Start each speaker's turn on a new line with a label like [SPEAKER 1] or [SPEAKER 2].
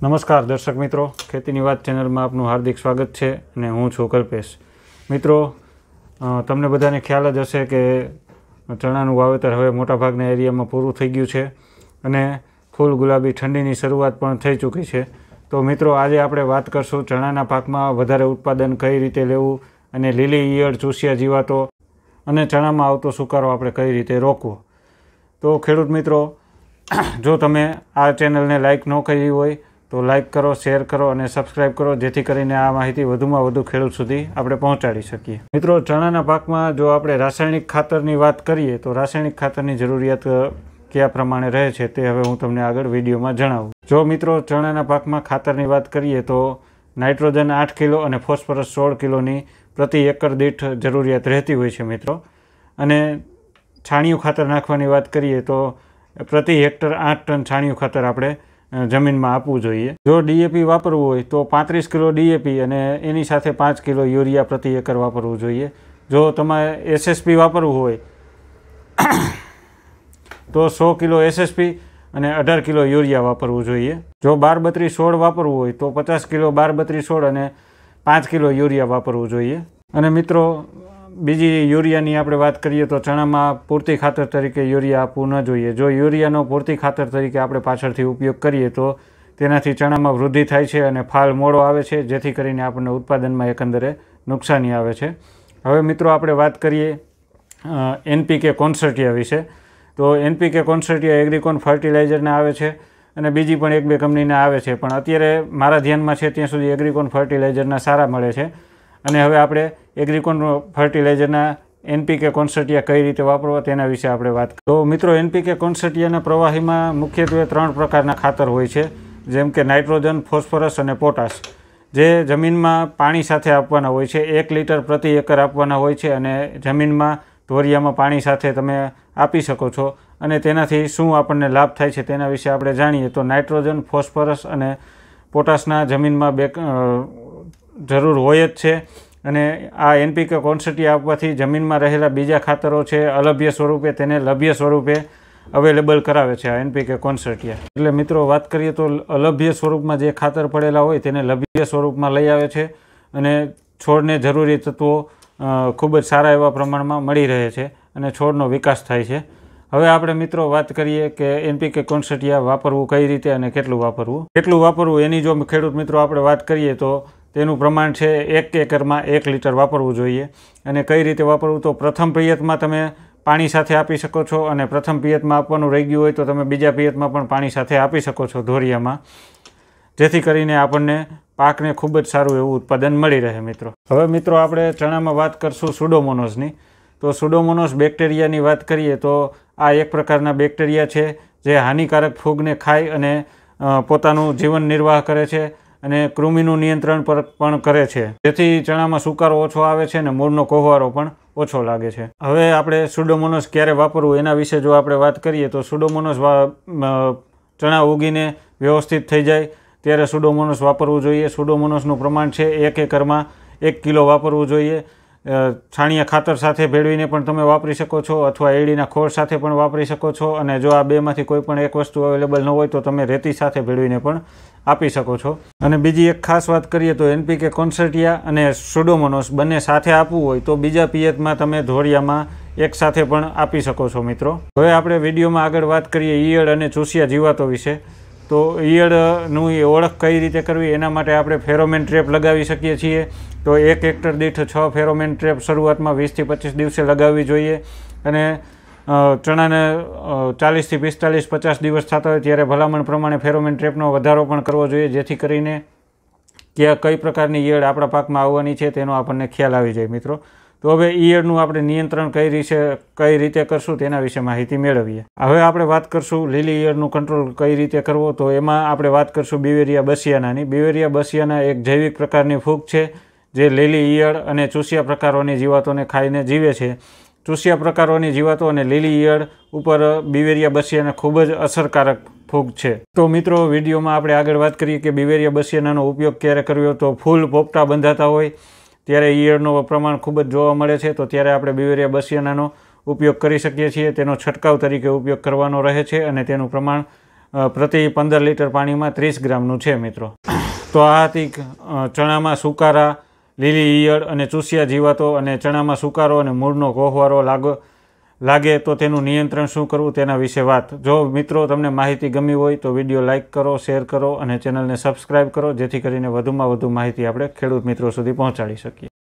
[SPEAKER 1] નમસ્કાર દર્શક મિત્રો ખેતીની વાત ચેનલમાં આપનું હાર્દિક સ્વાગત છે અને હું છું કલ્પેશ મિત્રો તમને બધાને ખ્યાલ જ હશે કે ચણાનું વાવેતર હવે મોટાભાગના એરિયામાં પૂરું થઈ ગયું છે અને ફૂલ ગુલાબી ઠંડીની શરૂઆત પણ થઈ ચૂકી છે તો મિત્રો આજે આપણે વાત કરશું ચણાના પાકમાં વધારે ઉત્પાદન કઈ રીતે લેવું અને લીલી ઈયળ ચૂસિયા જીવાતો અને ચણામાં આવતો સુકારો આપણે કઈ રીતે રોકવો તો ખેડૂત મિત્રો જો તમે આ ચેનલને લાઇક ન કરી હોય તો લાઇક કરો શેર કરો અને સબસ્ક્રાઇબ કરો જેથી કરીને આ માહિતી વધુમાં વધુ ખેડૂત સુધી આપણે પહોંચાડી શકીએ મિત્રો ચણાના પાકમાં જો આપણે રાસાયણિક ખાતરની વાત કરીએ તો રાસાયણિક ખાતરની જરૂરિયાત કયા પ્રમાણે રહે છે તે હવે હું તમને આગળ વિડીયોમાં જણાવું જો મિત્રો ચણાના પાકમાં ખાતરની વાત કરીએ તો નાઇટ્રોજન આઠ કિલો અને ફોસ્ફરસ સોળ કિલોની પ્રતિ એકર દીઠ જરૂરિયાત રહેતી હોય છે મિત્રો અને છાણિયું ખાતર નાખવાની વાત કરીએ તો પ્રતિ હેક્ટર આઠ ટન છાણિયું ખાતર આપણે જમીનમાં આપવું જોઈએ જો ડીએપી વાપરવું હોય તો પાંત્રીસ કિલો ડીએપી અને એની સાથે પાંચ કિલો યુરિયા પ્રતિ એકર વાપરવું જોઈએ જો તમારે એસએસપી વાપરવું હોય તો સો કિલો એસએસપી અને અઢાર કિલો યુરિયા વાપરવું જોઈએ જો બાર બત્રીસ સોળ વાપરવું હોય તો પચાસ કિલો બાર બત્રીસ સોળ અને પાંચ કિલો યુરિયા વાપરવું જોઈએ અને મિત્રો બીજી યુરિયાની આપણે વાત કરીએ તો ચણામાં પૂરતી ખાતર તરીકે યુરિયા આપવું ન જોઈએ જો યુરિયાનો પૂરતી ખાતર તરીકે આપણે પાછળથી ઉપયોગ કરીએ તો તેનાથી ચણામાં વૃદ્ધિ થાય છે અને ફાલ મોડો આવે છે જેથી કરીને આપણને ઉત્પાદનમાં એકંદરે નુકસાની આવે છે હવે મિત્રો આપણે વાત કરીએ એનપીકે કોન્સર્ટિયા વિશે તો એનપીકે કોન્સર્ટિયા એગ્રીકોન ફર્ટિલાઇઝરના આવે છે અને બીજી પણ એક બે કંપનીને આવે છે પણ અત્યારે મારા ધ્યાનમાં છે ત્યાં સુધી એગ્રીકોન ફર્ટિલાઇઝરના સારા મળે છે અને હવે આપણે એગ્રીકોન ફર્ટિલાઇઝરના એનપીકે કોન્સર્ટિયા કઈ રીતે વાપરવા તેના વિશે આપણે વાત તો મિત્રો એનપીકે કોન્સર્ટિયાના પ્રવાહીમાં મુખ્યત્વે ત્રણ પ્રકારના ખાતર હોય છે જેમ કે નાઇટ્રોજન ફોસ્ફરસ અને પોટાશ જે જમીનમાં પાણી સાથે આપવાના હોય છે એક લીટર પ્રતિ એકર આપવાના હોય છે અને જમીનમાં ધોરિયામાં પાણી સાથે તમે આપી શકો છો અને તેનાથી શું આપણને લાભ થાય છે તેના વિશે આપણે જાણીએ તો નાઇટ્રોજન ફોસ્ફરસ અને પોટાશના જમીનમાં બે જરૂર હોય જ છે અને આ એનપીકે કોન્સટી આપવાથી જમીનમાં રહેલા બીજા ખાતરો છે અલભ્ય સ્વરૂપે તેને લભ્ય સ્વરૂપે અવેલેબલ કરાવે છે આ એનપીકે કોન્સર્ટિયા એટલે મિત્રો વાત કરીએ તો અલભ્ય સ્વરૂપમાં જે ખાતર પડેલા હોય તેને લભ્ય સ્વરૂપમાં લઈ આવે છે અને છોડને જરૂરી તત્વો ખૂબ જ સારા એવા પ્રમાણમાં મળી રહે છે અને છોડનો વિકાસ થાય છે હવે આપણે મિત્રો વાત કરીએ કે એનપીકે કોન્સર્ટિયા વાપરવું કઈ રીતે અને કેટલું વાપરવું કેટલું વાપરવું એની જો ખેડૂત મિત્રો આપણે વાત કરીએ તો તેનું પ્રમાણ છે એક એકરમાં એક લીટર વાપરવું જોઈએ અને કઈ રીતે વાપરવું તો પ્રથમ પિયતમાં તમે પાણી સાથે આપી શકો છો અને પ્રથમ પિયતમાં આપવાનું રહી ગયું હોય તો તમે બીજા પિયતમાં પણ પાણી સાથે આપી શકો છો ધોરિયામાં જેથી કરીને આપણને પાકને ખૂબ જ સારું એવું ઉત્પાદન મળી રહે મિત્રો હવે મિત્રો આપણે ચણામાં વાત કરશું સુડોમોનોઝની તો સુડોમોનોસ બેક્ટેરિયાની વાત કરીએ તો આ એક પ્રકારના બેક્ટેરિયા છે જે હાનિકારક ફૂગને ખાય અને પોતાનું જીવન નિર્વાહ કરે છે અને કૃમિનું નિયંત્રણ પર પણ કરે છે જેથી ચણામાં સુકારો ઓછો આવે છે અને મૂળનો કોહવારો પણ ઓછો લાગે છે હવે આપણે સુડોમોનોસ ક્યારે વાપરવું એના વિશે જો આપણે વાત કરીએ તો સુડોમોનોસ ચણા ઉગીને વ્યવસ્થિત થઈ જાય ત્યારે સુડોમોનોસ વાપરવું જોઈએ સુડોમોનોસનું પ્રમાણ છે એક એકરમાં એક કિલો વાપરવું જોઈએ છાણિયા ખાતર સાથે ભેળવીને પણ તમે વાપરી શકો છો અથવા એડીના ખોળ સાથે પણ વાપરી શકો છો અને જો આ બેમાંથી કોઈ પણ એક વસ્તુ અવેલેબલ ન હોય તો તમે રેતી સાથે ભેળવીને પણ આપી શકો છો અને બીજી એક ખાસ વાત કરીએ તો એનપીકે કોન્સર્ટિયા અને સુડોમોનોસ બંને સાથે આપવું હોય તો બીજા પિયતમાં તમે ધોળિયામાં એક સાથે પણ આપી શકો છો મિત્રો હવે આપણે વિડીયોમાં આગળ વાત કરીએ ઈયળ અને ચૂસિયા જીવાતો વિશે તો ઈયળનું એ ઓળખ કઈ રીતે કરવી એના માટે આપણે ફેરોમેન ટ્રેપ લગાવી શકીએ છીએ તો એક હેક્ટર દીઠ છ ફેરોમેન ટ્રેપ શરૂઆતમાં વીસથી પચીસ દિવસે લગાવવી જોઈએ અને ચણાને ચાલીસથી પિસ્તાલીસ પચાસ દિવસ થતા હોય ત્યારે ભલામણ પ્રમાણે ફેરોમેન ટ્રેપનો વધારો પણ કરવો જોઈએ જેથી કરીને ક્યાં કઈ પ્રકારની ઈયળ આપણા પાકમાં આવવાની છે તેનો આપણને ખ્યાલ આવી જાય મિત્રો તો હવે ઈયળનું આપણે નિયંત્રણ કઈ રીતે કઈ રીતે કરશું તેના વિશે માહિતી મેળવીએ હવે આપણે વાત કરશું લીલી ઈયળનું કંટ્રોલ કઈ રીતે કરવો તો એમાં આપણે વાત કરશું બિવેરિયા બસિયાનાની બિવેરિયા બસિયાના એક જૈવિક પ્રકારની ફૂગ છે જે લીલી ઈયળ અને ચૂસિયા પ્રકારોની જીવાતોને ખાઈને જીવે છે ચૂસિયા પ્રકારોની જીવાતો અને લીલી ઈયળ ઉપર બિવેરિયા બસિયાના ખૂબ જ અસરકારક ફૂગ છે તો મિત્રો વિડીયોમાં આપણે આગળ વાત કરીએ કે બિવેરિયા બસિયાનાનો ઉપયોગ ક્યારે કર્યો તો ફૂલ પોપટા બંધાતા હોય ત્યારે ઈયળનું પ્રમાણ ખૂબ જ જોવા મળે છે તો ત્યારે આપણે બિવેરિયા બસિયાનાનો ઉપયોગ કરી શકીએ છીએ તેનો છંટકાવ તરીકે ઉપયોગ કરવાનો રહે છે અને તેનું પ્રમાણ પ્રતિ પંદર લીટર પાણીમાં ત્રીસ ગ્રામનું છે મિત્રો તો આ હતી ચણામાં સુકારા લીલી ઈયળ અને ચૂસિયા જીવાતો અને ચણામાં સુકારો અને મૂળનો કોહવારો લાગો લાગે તો તેનું નિયંત્રણ શું કરવું તેના વિશે વાત જો મિત્રો તમને માહિતી ગમી હોય તો વિડીયો લાઇક કરો શેર કરો અને ચેનલને સબસ્ક્રાઈબ કરો જેથી કરીને વધુમાં વધુ માહિતી આપણે ખેડૂત મિત્રો સુધી પહોંચાડી શકીએ